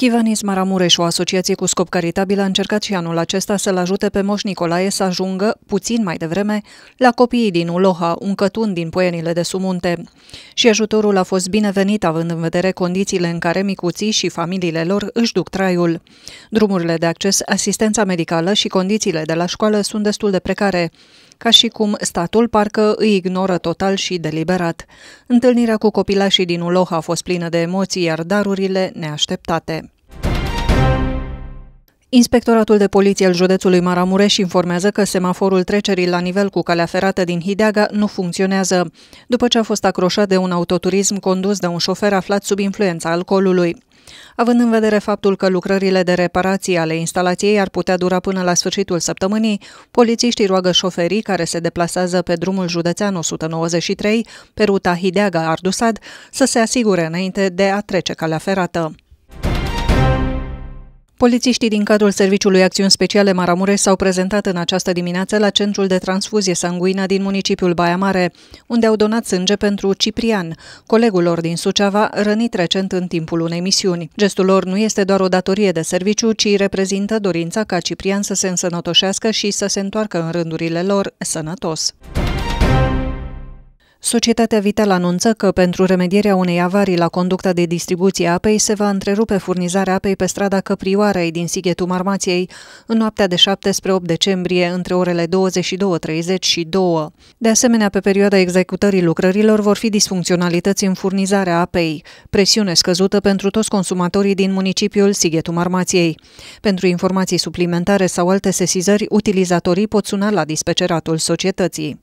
Chivanis Maramureș, o asociație cu scop caritabil, a încercat și anul acesta să-l ajute pe Moș Nicolae să ajungă, puțin mai devreme, la copiii din Uloha, un cătun din poienile de sumunte. Și ajutorul a fost binevenit, având în vedere condițiile în care micuții și familiile lor își duc traiul. Drumurile de acces, asistența medicală și condițiile de la școală sunt destul de precare ca și cum statul parcă îi ignoră total și deliberat. Întâlnirea cu copilașii din Uloha a fost plină de emoții, iar darurile neașteptate. Inspectoratul de poliție al județului Maramureș informează că semaforul trecerii la nivel cu calea ferată din Hideaga nu funcționează, după ce a fost acroșat de un autoturism condus de un șofer aflat sub influența alcoolului. Având în vedere faptul că lucrările de reparație ale instalației ar putea dura până la sfârșitul săptămânii, polițiștii roagă șoferii care se deplasează pe drumul județean 193, pe ruta Hideaga-Ardusad, să se asigure înainte de a trece calea ferată. Polițiștii din cadrul Serviciului Acțiuni Speciale Maramureș s-au prezentat în această dimineață la centrul de transfuzie sanguină din municipiul Baia Mare, unde au donat sânge pentru Ciprian, colegul lor din Suceava, rănit recent în timpul unei misiuni. Gestul lor nu este doar o datorie de serviciu, ci reprezintă dorința ca Ciprian să se însănătoșească și să se întoarcă în rândurile lor sănătos. Societatea Vital anunță că pentru remedierea unei avarii la conducta de distribuție a apei se va întrerupe furnizarea apei pe strada Căprioarei din Sighetul Marmației în noaptea de 7 spre 8 decembrie între orele 22.30 și 2. De asemenea, pe perioada executării lucrărilor vor fi disfuncționalități în furnizarea apei, presiune scăzută pentru toți consumatorii din municipiul Sighetul Marmației. Pentru informații suplimentare sau alte sesizări, utilizatorii pot suna la dispeceratul societății.